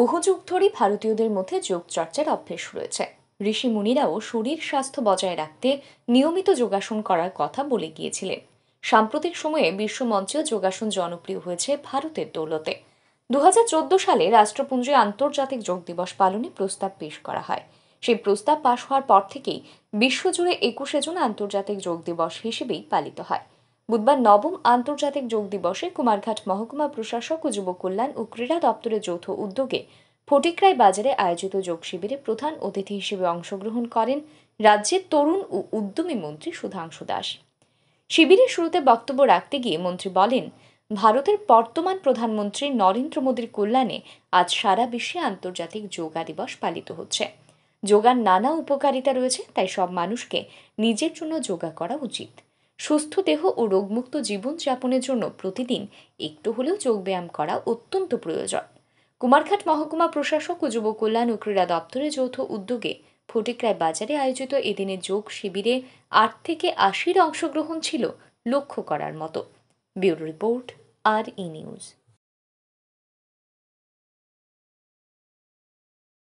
বহু যুগ ধরেই ভারতীয়দের মধ্যে যোগ চর্চার অভ্যেস রয়েছে ঋষি মুনিরাও শরীর স্বাস্থ্য বজায় রাখতে নিয়মিত যোগাসন করার কথা বলে গিয়েছিলেন সাম্প্রতিক সময়ে বিশ্বমঞ্চেও যোগাসন জনপ্রিয় হয়েছে ভারতের দৌলতে দু সালে রাষ্ট্রপুঞ্জে আন্তর্জাতিক যোগ দিবস পালনে প্রস্তাব পেশ করা হয় সেই প্রস্তাব পাশ হওয়ার পর থেকেই বিশ্বজুড়ে একুশে জুন আন্তর্জাতিক যোগ দিবস হিসেবেই পালিত হয় বুধবার নবম আন্তর্জাতিক যোগ দিবসে কুমারঘাট মহকুমা প্রশাসক ও যুব কল্যাণ ও ক্রীড়া দপ্তরের যৌথ উদ্যোগে ফটিকরাই বাজারে আয়োজিত যোগ শিবিরে প্রধান অতিথি হিসেবে অংশগ্রহণ করেন রাজ্যের তরুণ ও উদ্যমী মন্ত্রী সুধাংশু দাস শিবিরের শুরুতে বক্তব্য রাখতে গিয়ে মন্ত্রী বলেন ভারতের বর্তমান প্রধানমন্ত্রী নরেন্দ্র মোদীর কল্যাণে আজ সারা বিশ্বে আন্তর্জাতিক যোগা দিবস পালিত হচ্ছে যোগার নানা উপকারিতা রয়েছে তাই সব মানুষকে নিজের জন্য যোগা করা উচিত সুস্থ দেহ ও রোগমুক্ত জীবন যাপনের জন্য প্রতিদিন একটু হলেও যোগব্যায়াম করা অত্যন্ত প্রয়োজন কুমারঘাট মহকুমা প্রশাসক ও যুব কল্যাণ ও ক্রীড়া দপ্তরের যৌথ উদ্যোগে ফটিক্রায় বাজারে আয়োজিত এদিনের যোগ শিবিরে আট থেকে আশির অংশগ্রহণ ছিল লক্ষ্য করার মতো ব্যুরো রিপোর্ট আর ই নিউজ